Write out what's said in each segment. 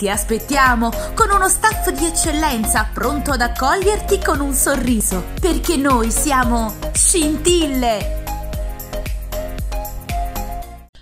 Ti aspettiamo con uno staff di eccellenza pronto ad accoglierti con un sorriso, perché noi siamo Scintille!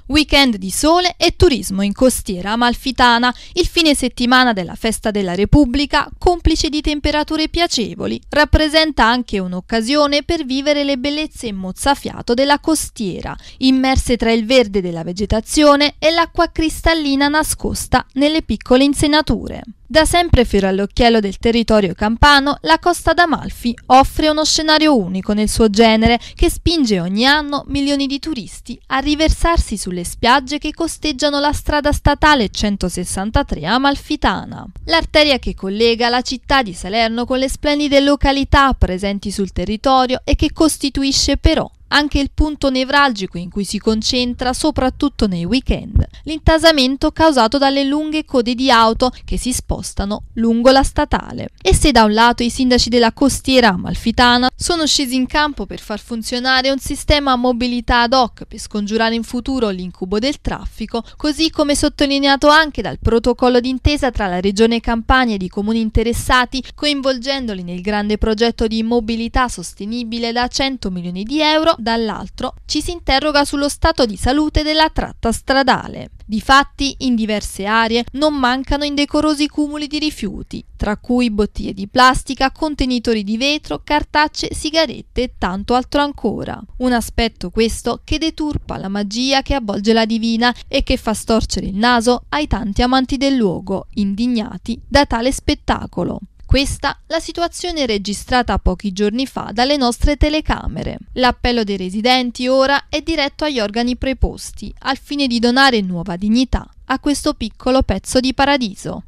Weekend di sole e turismo in costiera amalfitana, il fine settimana della Festa della Repubblica, complice di temperature piacevoli, rappresenta anche un'occasione per vivere le bellezze in mozzafiato della costiera, immerse tra il verde della vegetazione e l'acqua cristallina nascosta nelle piccole insenature. Da sempre fiore all'occhiello del territorio campano, la Costa d'Amalfi offre uno scenario unico nel suo genere che spinge ogni anno milioni di turisti a riversarsi sulle spiagge che costeggiano la strada statale 163 amalfitana, l'arteria che collega la città di Salerno con le splendide località presenti sul territorio e che costituisce però anche il punto nevralgico in cui si concentra soprattutto nei weekend, l'intasamento causato dalle lunghe code di auto che si spostano lungo la statale. E se da un lato i sindaci della costiera amalfitana sono scesi in campo per far funzionare un sistema a mobilità ad hoc per scongiurare in futuro l'incubo del traffico, così come sottolineato anche dal protocollo d'intesa tra la Regione Campania ed i comuni interessati, coinvolgendoli nel grande progetto di mobilità sostenibile da 100 milioni di euro, dall'altro ci si interroga sullo stato di salute della tratta stradale. Difatti, in diverse aree non mancano indecorosi cumuli di rifiuti, tra cui bottiglie di plastica, contenitori di vetro, cartacce, sigarette e tanto altro ancora. Un aspetto questo che deturpa la magia che avvolge la divina e che fa storcere il naso ai tanti amanti del luogo, indignati da tale spettacolo. Questa la situazione registrata pochi giorni fa dalle nostre telecamere. L'appello dei residenti ora è diretto agli organi preposti al fine di donare nuova dignità a questo piccolo pezzo di paradiso.